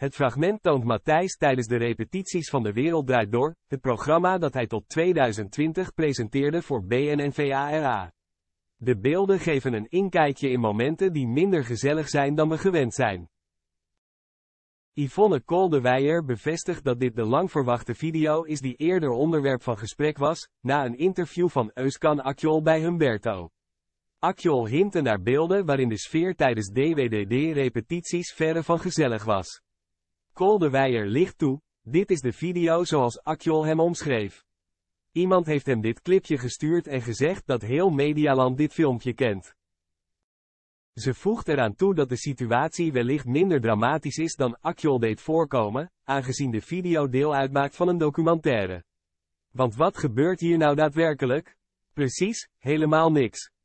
Het fragment toont Matthijs tijdens de repetities van De Wereld Draait Door, het programma dat hij tot 2020 presenteerde voor BNNVARA. De beelden geven een inkijkje in momenten die minder gezellig zijn dan we gewend zijn. Yvonne Koldeweijer bevestigt dat dit de lang verwachte video is die eerder onderwerp van gesprek was, na een interview van Euskan Akjol bij Humberto. Akjol hintte naar beelden waarin de sfeer tijdens DWDD-repetities verre van gezellig was. Weijer licht toe, dit is de video zoals Akjol hem omschreef. Iemand heeft hem dit clipje gestuurd en gezegd dat heel Medialand dit filmpje kent. Ze voegt eraan toe dat de situatie wellicht minder dramatisch is dan Akjol deed voorkomen, aangezien de video deel uitmaakt van een documentaire. Want wat gebeurt hier nou daadwerkelijk? Precies, helemaal niks.